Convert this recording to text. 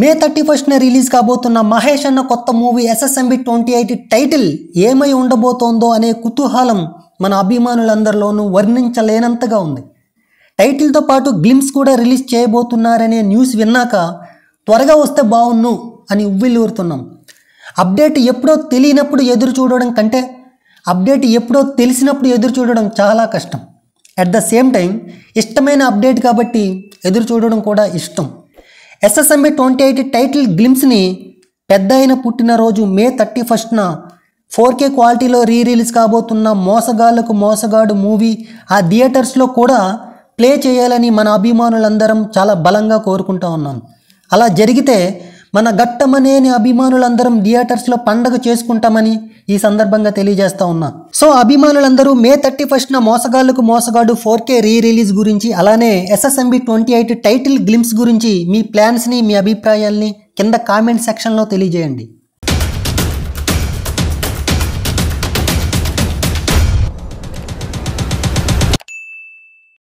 May thirty ఫస్ట్న release కాబోతున్న మహేష్ అన్న కొత్త movie SSMB twenty eight title ఏమై ఉండబోతోందో అనే కుతూహలం మన అభిమానులందరిలోనూ వర్ణించలేనంతగా ఉంది టైటిల్తో పాటు గ్లిమ్స్ కూడా రిలీజ్ చేయబోతున్నారనే న్యూస్ విన్నాక త్వరగా వస్తే బాగున్ను అని ఉవ్విల్లూరుతున్నాం అప్డేట్ ఎప్పుడో తెలియనప్పుడు ఎదురు చూడడం కంటే అప్డేట్ ఎప్పుడో తెలిసినప్పుడు ఎదురు చూడడం చాలా కష్టం అట్ ద సేమ్ టైం ఇష్టమైన అప్డేట్ కాబట్టి ఎదురు చూడడం కూడా ఇష్టం ఎస్ఎస్ఎంబి ట్వంటీ ఎయిట్ టైటిల్ గ్లిమ్స్ని పెద్ద అయిన పుట్టినరోజు మే థర్టీ ఫస్ట్న ఫోర్ కే క్వాలిటీలో రీ రిలీజ్ కాబోతున్న మోసగాళ్లకు మోసగాడు మూవీ ఆ థియేటర్స్లో కూడా ప్లే చేయాలని మన అభిమానులందరం చాలా బలంగా కోరుకుంటా ఉన్నాను అలా జరిగితే మన గట్టమనేని అభిమానులందరం థియేటర్స్లో పండగ చేసుకుంటామని ఈ సందర్భంగా తెలియజేస్తా ఉన్నా సో అభిమానులందరూ మే థర్టీ ఫస్ట్న మోసగాళ్లకు మోసగాడు ఫోర్ కే రీ రిలీజ్ గురించి అలానే SSMB twenty eight title glimpse గురించి మీ ప్లాన్స్ని మీ అభిప్రాయాల్ని కింద కామెంట్ సెక్షన్లో తెలియజేయండి